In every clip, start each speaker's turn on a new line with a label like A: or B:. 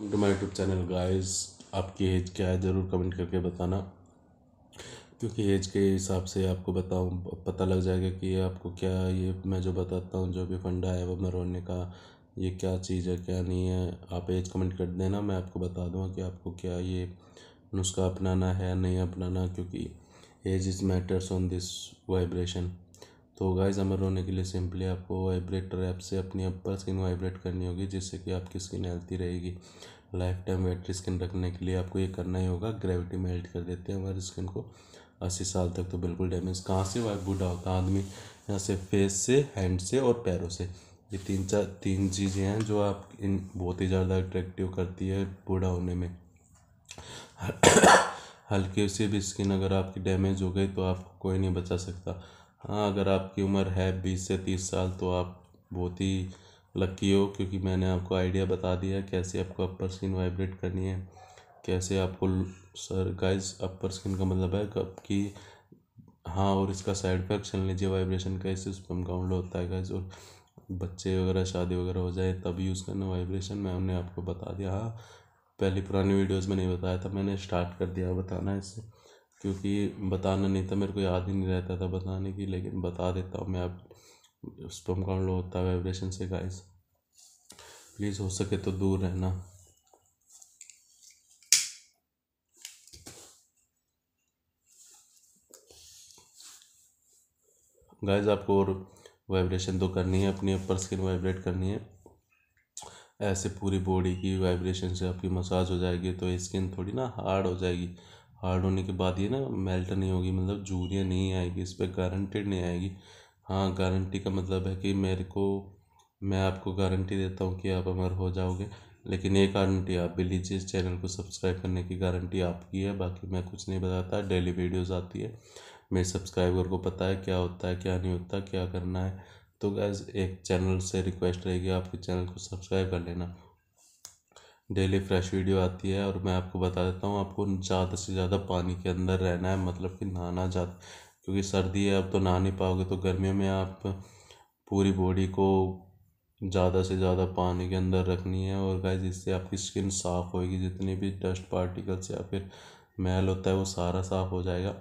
A: welcome to my YouTube channel guys आपकी age क्या है ज़रूर कमेंट करके बताना क्योंकि एज के हिसाब से आपको बताऊँ पता लग जाएगा कि आपको क्या ये मैं जो बताता हूँ जो भी फंडा है वो मरोने का ये क्या चीज़ है क्या नहीं है आप एज कमेंट कर देना मैं आपको बता दूँगा कि आपको क्या ये नुस्खा अपनाना है या नहीं अपनाना क्योंकि age is matters on this vibration तो गाइस अमर होने के लिए सिंपली आपको वाइब्रेटर ऐप से अपनी अपर स्किन वाइब्रेट करनी होगी जिससे कि आपकी स्किन हेल्थी रहेगी लाइफ टाइम वेटरी स्किन रखने के लिए आपको ये करना ही होगा ग्रेविटी मेल्ट कर देते हैं हमारी स्किन को अस्सी साल तक तो बिल्कुल डैमेज कहाँ से हुआ बूढ़ा होता आदमी यहाँ से फेस से हैंड से और पैरों से ये तीन चार तीन चीज़ें हैं जो आप इन बहुत ही ज़्यादा अट्रैक्टिव करती है बूढ़ा होने में हल्के से भी स्किन अगर आपकी डैमेज हो गई तो आपको कोई नहीं बचा सकता हाँ अगर आपकी उम्र है बीस से तीस साल तो आप बहुत ही लक्की हो क्योंकि मैंने आपको आइडिया बता दिया है कैसे आपको अपर स्किन वाइब्रेट करनी है कैसे आपको सर गाइस अपर स्किन का मतलब है कब की हाँ और इसका साइड इफेक्ट चल लीजिए वाइब्रेशन का इससे स्पम काउंट होता है गाइस और बच्चे वगैरह शादी वगैरह हो जाए तब यूज़ करना वाइब्रेशन मैं उन्हें आपको बता दिया हाँ पहली पुरानी वीडियोस में नहीं बताया था मैंने स्टार्ट कर दिया बताना इससे क्योंकि बताना नहीं था मेरे को याद ही नहीं रहता था बताने की लेकिन बता देता हूँ मैं आप स्पर्म काउंट लो होता है वाइब्रेशन से गाइस प्लीज़ हो सके तो दूर रहना गाइस आपको और वाइब्रेशन तो करनी है अपनी अपर स्किन वाइब्रेट करनी है ऐसे पूरी बॉडी की वाइब्रेशन से आपकी मसाज हो जाएगी तो स्किन थोड़ी ना हार्ड हो जाएगी हार्ड होने के बाद ये ना मेल्ट नहीं होगी मतलब जूरियाँ नहीं आएगी इस पर गारंटेड नहीं आएगी हाँ गारंटी का मतलब है कि मेरे को मैं आपको गारंटी देता हूँ कि आप अमर हो जाओगे लेकिन एक गारंटी आप भी लीजिए इस चैनल को सब्सक्राइब करने की गारंटी आपकी है बाकी मैं कुछ नहीं बताता डेली वीडियोज़ आती है मेरे सब्सक्राइबर को पता है क्या होता है क्या नहीं होता क्या करना है तो गैज़ एक चैनल से रिक्वेस्ट रहेगी आपके चैनल को सब्सक्राइब कर लेना डेली फ्रेश वीडियो आती है और मैं आपको बता देता हूँ आपको ज़्यादा से ज़्यादा पानी के अंदर रहना है मतलब कि नहाना ज़्यादा क्योंकि सर्दी है आप तो नहा नहीं पाओगे तो गर्मियों में आप पूरी बॉडी को ज़्यादा से ज़्यादा पानी के अंदर रखनी है और गाय इससे आपकी स्किन साफ़ होएगी जितनी भी डस्ट पार्टिकल्स या फिर मैल होता है वो सारा साफ़ हो जाएगा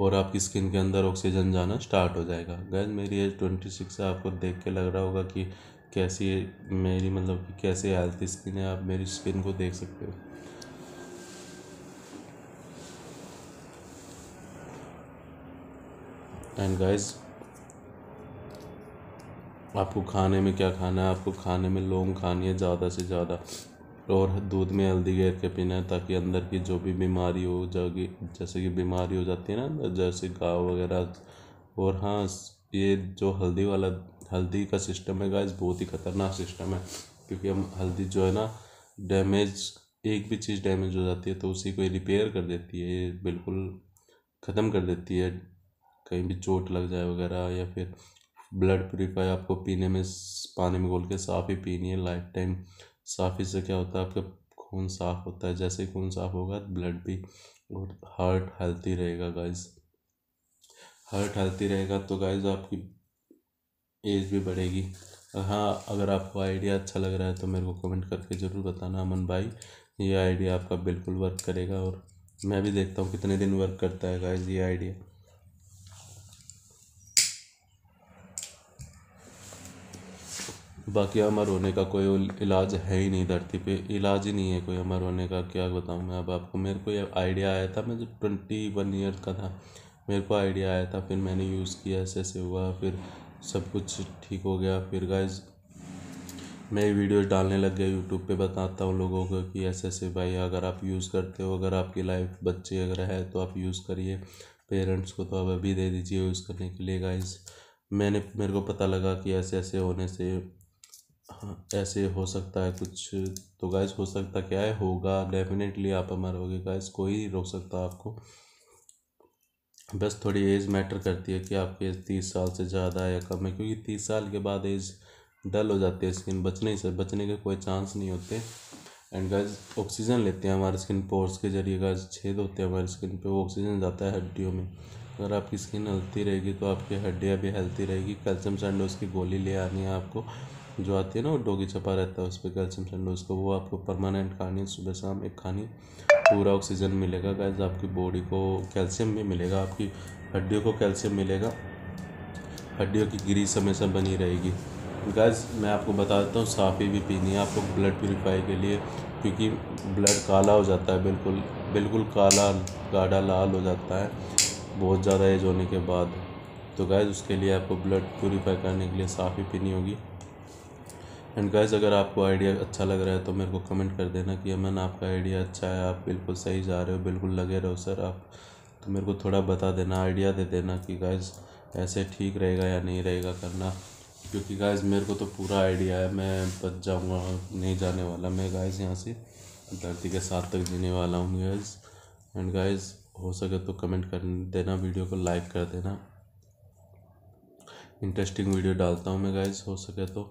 A: और आपकी स्किन के अंदर ऑक्सीजन जाना स्टार्ट हो जाएगा गैज मेरी एज ट्वेंटी सिक्स है आपको देख के लग रहा होगा कि कैसी मेरी मतलब कि कैसे हेल्थी स्किन है आप मेरी स्किन को देख सकते हो एंड गाइस आपको खाने में क्या खाना है आपको खाने में लौंग खानी है ज़्यादा से ज़्यादा और दूध में हल्दी घेर के पीना है ताकि अंदर की जो भी बीमारी हो जाएगी जैसे कि बीमारी हो जाती है ना जैसे गाँव वगैरह और हाँ ये जो हल्दी वाला हल्दी का सिस्टम है गाइस बहुत ही खतरनाक सिस्टम है क्योंकि हम हल्दी जो है ना डैमेज एक भी चीज़ डैमेज हो जाती है तो उसी को रिपेयर कर देती है बिल्कुल ख़त्म कर देती है कहीं भी चोट लग जाए वगैरह या फिर ब्लड प्योरीफाई आपको पीने में पानी में घोल के साफ ही पीनी है लाइफ टाइम साफी से क्या होता है आपका खून साफ होता है जैसे खून साफ होगा ब्लड भी और हार्ट हेल्थी रहेगा गाइस हार्ट हेल्थी रहेगा तो गाइस आपकी एज भी बढ़ेगी हाँ अगर आपको आइडिया अच्छा लग रहा है तो मेरे को कमेंट करके ज़रूर बताना अमन भाई ये आइडिया आपका बिल्कुल वर्क करेगा और मैं भी देखता हूँ कितने दिन वर्क करता है गाइज ये आइडिया बाकी अमर होने का कोई इलाज है ही नहीं धरती पे इलाज ही नहीं है कोई अमर होने का क्या बताऊँ मैं अब आपको मेरे को ये आइडिया आया था मैं जब ट्वेंटी वन ईयर का था मेरे को आइडिया आया था फिर मैंने यूज़ किया ऐसे ऐसे हुआ फिर सब कुछ ठीक हो गया फिर गाइज मैं वीडियो डालने लग गया यूट्यूब पे बताता हूँ लोगों को कि ऐसे ऐसे भाई अगर आप यूज़ करते हो अगर आपकी लाइफ बच्चे अगर है तो आप यूज़ करिए पेरेंट्स को तो आप अभी दे दीजिए यूज़ करने के लिए गाइज मैंने मेरे को पता लगा कि ऐसे ऐसे होने से हाँ, ऐसे हो सकता है कुछ तो गाइज हो सकता क्या है होगा डेफिनेटली आप अमर होगे गाइज कोई रोक सकता आपको बस थोड़ी एज मैटर करती है कि आपकी एज तीस साल से ज़्यादा है या कम है क्योंकि तीस साल के बाद एज डल हो जाती है स्किन बचने से बचने के कोई चांस नहीं होते एंड गैस ऑक्सीजन लेते हैं हमारे स्किन पोर्स के जरिए गैस छेद होते हैं हमारी स्किन पे वो ऑक्सीजन जाता है हड्डियों में अगर आपकी स्किन हेल्थी रहेगी तो आपकी हड्डियाँ भी हेल्थी रहेगी कैल्शियम सैंडोज की गोली ले आनी है आपको जो आती है ना वो डोगी छपा रहता है उस पर कैल्शियम सनडोज का वो आपको परमानेंट खानी सुबह शाम एक खानी पूरा ऑक्सीजन मिलेगा गैस आपकी बॉडी को कैल्शियम भी मिलेगा आपकी हड्डियों को कैल्शियम मिलेगा हड्डियों की ग्रीस हमेशा बनी रहेगी गैस मैं आपको बता देता हूँ साफ़ी भी पीनी है आपको ब्लड प्योरीफाई के लिए क्योंकि ब्लड काला हो जाता है बिल्कुल बिल्कुल काला गाढ़ा लाल हो जाता है बहुत ज़्यादा एज होने के बाद तो गैस उसके लिए आपको ब्लड प्योरीफाई करने के लिए साफ़ी पीनी होगी एंड गाइज़ अगर आपको आइडिया अच्छा लग रहा है तो मेरे को कमेंट कर देना कि अमन आपका आइडिया अच्छा है आप बिल्कुल सही जा रहे हो बिल्कुल लगे रहो सर आप तो मेरे को थोड़ा बता देना आइडिया दे देना कि गाइज ऐसे ठीक रहेगा या नहीं रहेगा करना क्योंकि गाइज मेरे को तो पूरा आइडिया है मैं बच जाऊँगा नहीं जाने वाला मैं गाइज यहाँ से धरती के साथ तक जीने वाला हूँ गाइज एंड गाइज हो सके तो कमेंट कर देना वीडियो को लाइक कर देना इंटरेस्टिंग वीडियो डालता हूँ मैं गाइज हो सके तो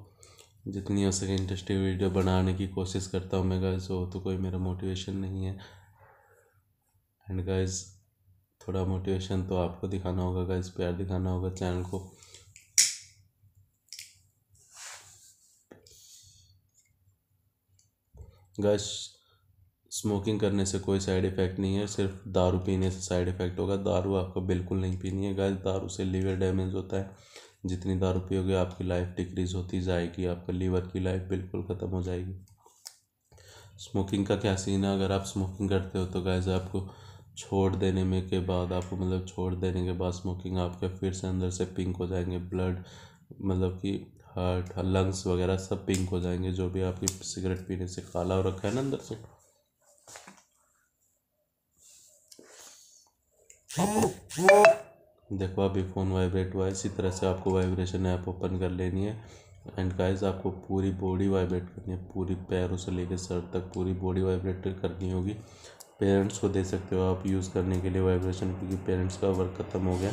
A: जितनी हो सके इंटरेस्टिंग वीडियो बनाने की कोशिश करता हूँ मैं गाइस वो तो कोई मेरा मोटिवेशन नहीं है एंड गाइस थोड़ा मोटिवेशन तो आपको दिखाना होगा गाइस प्यार दिखाना होगा चैनल को गाइस स्मोकिंग करने से कोई साइड इफ़ेक्ट नहीं है सिर्फ दारू पीने से साइड इफ़ेक्ट होगा दारू आपको बिल्कुल नहीं पीनी है गाइस दारू से लीवर डैमेज होता है जितनी दारू पियोगे आपकी लाइफ डिक्रीज़ होती जाएगी आपका लीवर की लाइफ बिल्कुल ख़त्म हो जाएगी स्मोकिंग का क्या सीन है अगर आप स्मोकिंग करते हो तो गैज़ आपको छोड़ देने में के बाद आपको मतलब छोड़ देने के बाद स्मोकिंग आपके फिर से अंदर से पिंक हो जाएंगे ब्लड मतलब कि हार्ट लंग्स वगैरह सब पिंक हो जाएंगे जो भी आपकी सिगरेट पीने से काला हो रखा है ना अंदर से देखो अभी फ़ोन वाइब्रेट हुआ है इसी तरह से आपको वाइब्रेशन ऐप ओपन कर लेनी है एंड गाइस आपको पूरी बॉडी वाइब्रेट करनी है पूरी पैरों से लेकर सर तक पूरी बॉडी वाइब्रेट करनी होगी पेरेंट्स को दे सकते हो आप यूज़ करने के लिए वाइब्रेशन क्योंकि पेरेंट्स का वर्क ख़त्म हो गया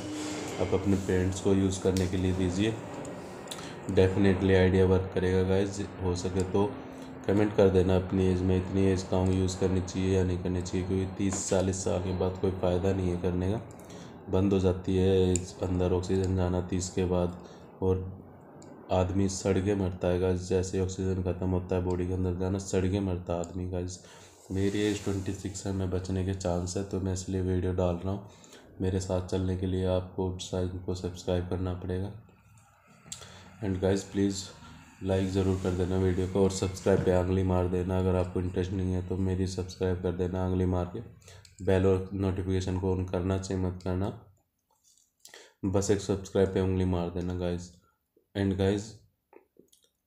A: आप अपने पेरेंट्स को यूज़ करने के लिए दीजिए डेफिनेटली आइडिया वर्क करेगा गाइज हो सके तो कमेंट कर देना अपनी एज में इतनी एज का यूज़ करनी चाहिए या नहीं करनी चाहिए क्योंकि तीस चालीस साल के बाद कोई फ़ायदा नहीं है करने का बंद हो जाती है अंदर ऑक्सीजन जाना तीस के बाद और आदमी सड़ के मरता है गाइस जैसे ऑक्सीजन ख़त्म होता है बॉडी के अंदर जाना सड़ के मरता है आदमी गाइस मेरी एज ट्वेंटी सिक्स है मैं बचने के चांस है तो मैं इसलिए वीडियो डाल रहा हूँ मेरे साथ चलने के लिए आपको साइज को सब्सक्राइब करना पड़ेगा एंड गाइस प्लीज़ लाइक ज़रूर कर देना वीडियो को और सब्सक्राइब पे आंगली मार देना अगर आपको इंटरेस्ट नहीं है तो मेरी सब्सक्राइब कर देना आंगली मार के बेल और नोटिफिकेशन को ऑन करना चाहिए मत करना बस एक सब्सक्राइब पे उंगली मार देना गाइस एंड गाइस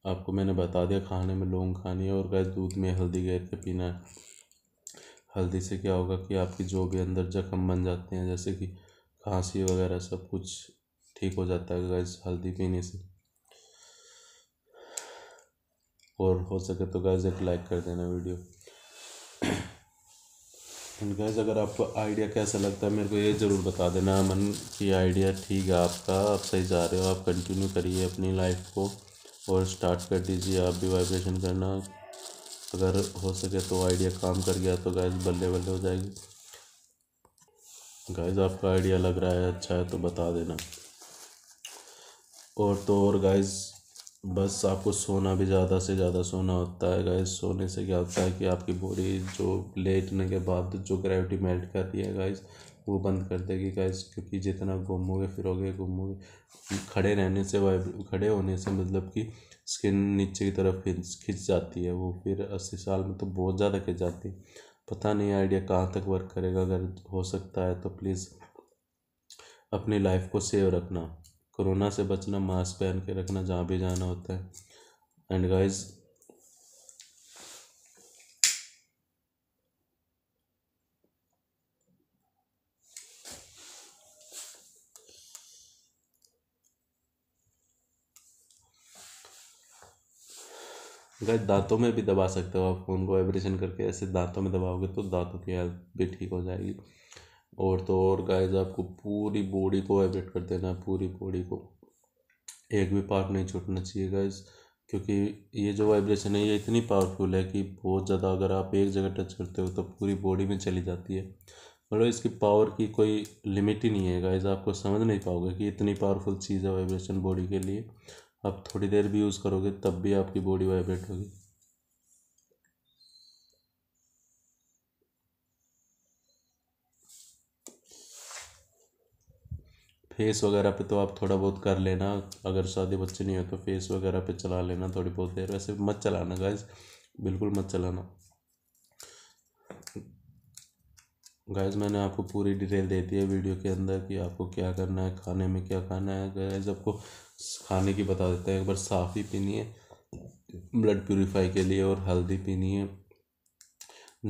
A: आपको मैंने बता दिया खाने में लौंग खानी है और गाइस दूध में हल्दी गैर के पीना है हल्दी से क्या होगा कि आपकी जो भी अंदर जख्म बन जाते हैं जैसे कि खांसी वगैरह सब कुछ ठीक हो जाता है गैस हल्दी पीने से और हो सके तो गैस एक लाइक कर देना वीडियो एंड गैस अगर आपको आइडिया कैसा लगता है मेरे को ये ज़रूर बता देना अमन कि आइडिया ठीक है आपका आप सही जा रहे हो आप कंटिन्यू करिए अपनी लाइफ को और स्टार्ट कर दीजिए आप भी वाइब्रेशन करना अगर हो सके तो आइडिया काम कर गया तो गैस बल्ले बल्ले हो जाएगी गैस आपका आइडिया लग रहा है अच्छा है तो बता देना और तो और गाइस बस आपको सोना भी ज़्यादा से ज़्यादा सोना होता है गाइस सोने से क्या होता है कि आपकी बॉडी जो लेटने के बाद जो ग्रेविटी मेल्ट कर रही है गाइस वो बंद कर देगी गाइस क्योंकि जितना घूमोगे फिरोगे घूमोगे खड़े रहने से वाइब खड़े होने से मतलब कि स्किन नीचे की तरफ खिंच जाती है वो फिर अस्सी साल में तो बहुत ज़्यादा खिंच जाती है पता नहीं आइडिया कहाँ तक वर्क करेगा अगर हो सकता है तो प्लीज़ अपनी लाइफ को सेव रखना कोरोना से बचना मास्क पहन के रखना जहाँ भी जाना होता है एंड गाइज गाइस दांतों में भी दबा सकते हो आप फ़ोन को वाइब्रेशन करके ऐसे दांतों में दबाओगे तो दांतों की हेल्थ भी ठीक हो जाएगी और तो और गाइस आपको पूरी बॉडी को वाइब्रेट कर देना है पूरी बॉडी को एक भी पार्ट नहीं छूटना चाहिए गाइस क्योंकि ये जो वाइब्रेशन है ये इतनी पावरफुल है कि बहुत ज़्यादा अगर आप एक जगह टच करते हो तो पूरी बॉडी में चली जाती है मतलब इसकी पावर की कोई लिमिट ही नहीं है गाइज आपको समझ नहीं पाओगे कि इतनी पावरफुल चीज़ है वाइब्रेशन बॉडी के लिए आप थोड़ी देर भी यूज़ करोगे तब भी आपकी बॉडी वाइब्रेट होगी फेस वगैरह पे तो आप थोड़ा बहुत कर लेना अगर शादी बच्चे नहीं हो तो फेस वगैरह पे चला लेना थोड़ी बहुत देर वैसे मत चलाना गाइज बिल्कुल मत चलाना गाइज मैंने आपको पूरी डिटेल दे दी है वीडियो के अंदर कि आपको क्या करना है खाने में क्या खाना है गाइज आपको खाने की बता देते हैं एक बार साफ ही पीनी है ब्लड प्योरीफाई के लिए और हल्दी पीनी है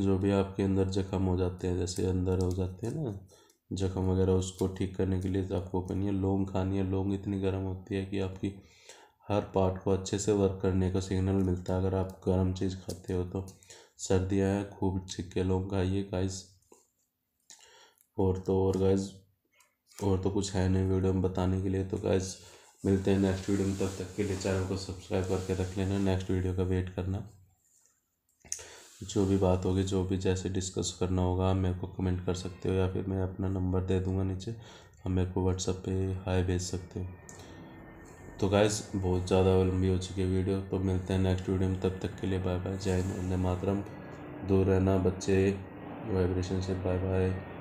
A: जो भी आपके अंदर जख्म हो जाते हैं जैसे अंदर हो जाते हैं ना ज़ख्म वगैरह उसको ठीक करने के लिए तो आपको करनी है लौंग खानी है लौंग इतनी गर्म होती है कि आपकी हर पार्ट को अच्छे से वर्क करने का सिग्नल मिलता है अगर आप गर्म चीज़ खाते हो तो सर्दियाँ हैं खूब छिक्के लौंग खाइए गाइस और तो और गाइस और तो कुछ है नहीं वीडियो में बताने के लिए तो गाइस मिलते हैं नेक्स्ट वीडियो में तब तक के लिए चैनल को सब्सक्राइब करके रख लेना नेक्स्ट वीडियो का वेट करना जो भी बात होगी जो भी जैसे डिस्कस करना होगा आप मेरे को कमेंट कर सकते हो या फिर मैं अपना नंबर दे दूँगा नीचे आप मेरे को व्हाट्सअप पे हाय भेज सकते हो तो गाइज बहुत ज़्यादा लंबी हो चुकी है वीडियो तो मिलते हैं नेक्स्ट वीडियो में तब तक के लिए बाय बाय जय हिंद मातरम दूर रहना बच्चे वाइब्रेशन से बाय बाय